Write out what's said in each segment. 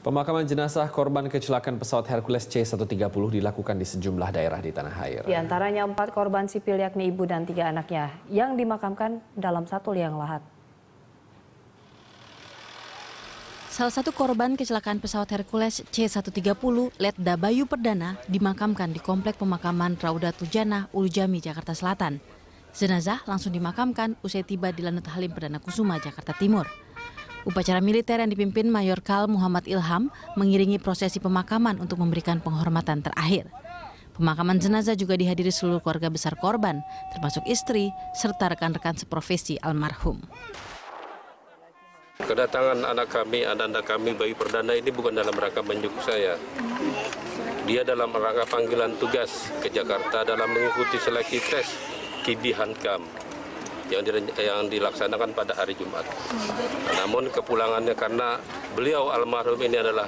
Pemakaman jenazah korban kecelakaan pesawat Hercules C-130 dilakukan di sejumlah daerah di tanah air. Di antaranya empat korban sipil yakni ibu dan tiga anaknya yang dimakamkan dalam satu liang lahat. Salah satu korban kecelakaan pesawat Hercules C-130, Letda Bayu Perdana, dimakamkan di Komplek Pemakaman Rauda Tujana, Ulujami, Jakarta Selatan. Jenazah langsung dimakamkan usai tiba di Lanut Halim Perdana Kusuma, Jakarta Timur. Upacara militer yang dipimpin Mayor Kal Muhammad Ilham mengiringi prosesi pemakaman untuk memberikan penghormatan terakhir. Pemakaman jenazah juga dihadiri seluruh keluarga besar korban, termasuk istri, serta rekan-rekan seprofesi almarhum. Kedatangan anak kami, anak-anak kami bayi perdana ini bukan dalam rangka menjenguk saya. Dia dalam rangka panggilan tugas ke Jakarta dalam mengikuti seleksi tes Kibi Hankam yang dilaksanakan pada hari Jumat. Namun kepulangannya karena beliau almarhum ini adalah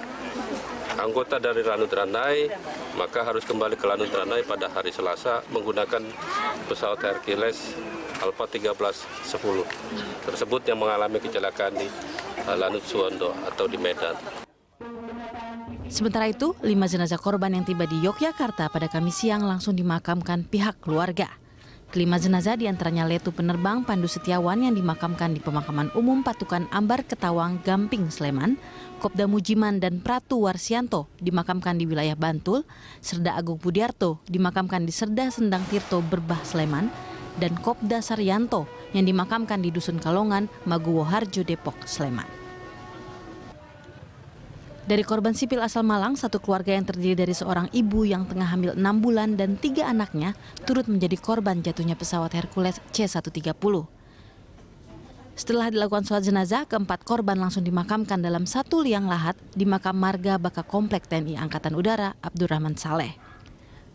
anggota dari Lanut Ranai, maka harus kembali ke Lanut Ranai pada hari Selasa menggunakan pesawat Hercules Alpha 1310 tersebut yang mengalami kecelakaan di eh, Lanut Suwondo atau di Medan. Sementara itu, lima jenazah korban yang tiba di Yogyakarta pada Kamis siang langsung dimakamkan pihak keluarga. Kelima jenazah diantaranya Letu Penerbang Pandu Setiawan yang dimakamkan di pemakaman umum Patukan Ambar Ketawang Gamping Sleman, Kopda Mujiman dan Pratu Warsianto dimakamkan di wilayah Bantul, Serda Agung Budiarto dimakamkan di Serda Sendang Tirto Berbah Sleman, dan Kopda Saryanto yang dimakamkan di Dusun Kalongan, Maguwo Harjo Depok, Sleman. Dari korban sipil asal Malang, satu keluarga yang terdiri dari seorang ibu yang tengah hamil enam bulan dan tiga anaknya turut menjadi korban jatuhnya pesawat Hercules C-130. Setelah dilakukan sholat jenazah, keempat korban langsung dimakamkan dalam satu liang lahat di makam marga Baka Komplek TNI Angkatan Udara Abdurrahman Saleh.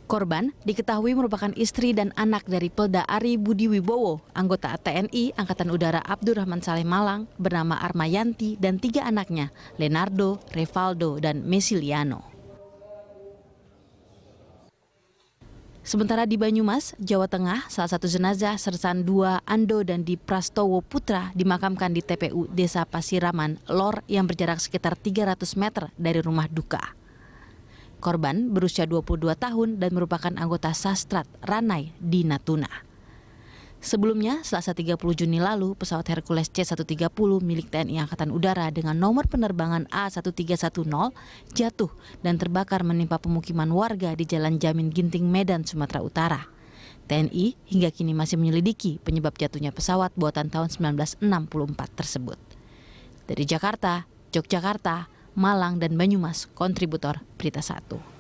Korban diketahui merupakan istri dan anak dari Pelda Ari Budi Wibowo, anggota TNI Angkatan Udara Abdurrahman Saleh Malang bernama Armayanti dan tiga anaknya, Leonardo, Revaldo, dan Mesiliano. Sementara di Banyumas, Jawa Tengah, salah satu jenazah Sersan II Ando dan di Prastowo Putra dimakamkan di TPU Desa Pasiraman, Lor yang berjarak sekitar 300 meter dari rumah duka. Korban berusia 22 tahun dan merupakan anggota Sastrat Ranai di Natuna. Sebelumnya, selasa 30 Juni lalu, pesawat Hercules C-130 milik TNI Angkatan Udara dengan nomor penerbangan A1310 jatuh dan terbakar menimpa pemukiman warga di Jalan Jamin Ginting, Medan, Sumatera Utara. TNI hingga kini masih menyelidiki penyebab jatuhnya pesawat buatan tahun 1964 tersebut. Dari Jakarta, Yogyakarta, Malang, dan Banyumas, kontributor Berita Satu.